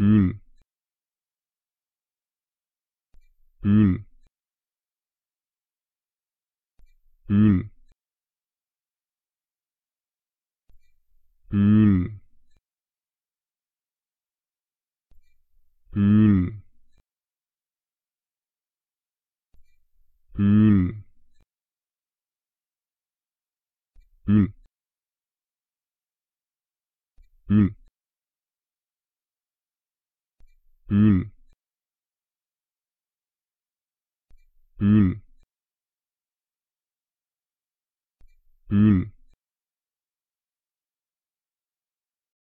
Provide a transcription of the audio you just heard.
ün, ün, ün, ün, ün, ün, ün, ün. ün, ün, ün.